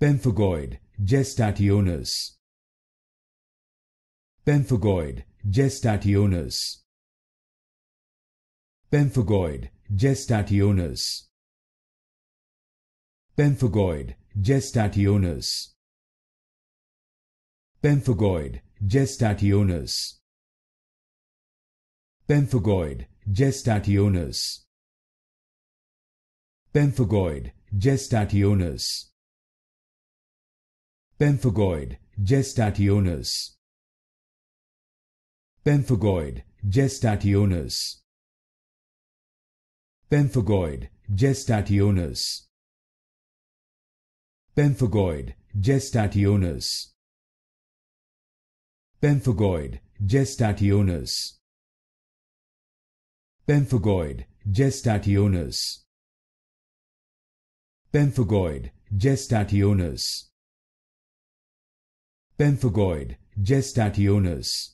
Pemphigoid, gestationis. Pemphigoid, gestationis. Pemphigoid, gestationis. Pemphigoid, gestationis. Pemphigoid, gestationis. Pemphigoid, gestationis. Pemphigoid, Pemphigoid, gestationis. Pemphigoid, gestationis. Pemphigoid, gestationis. Pemphigoid, gestationis. Pemphigoid, gestationis. Pemphigoid, gestationis. Pemphigoid, Pemphigoid, gestationis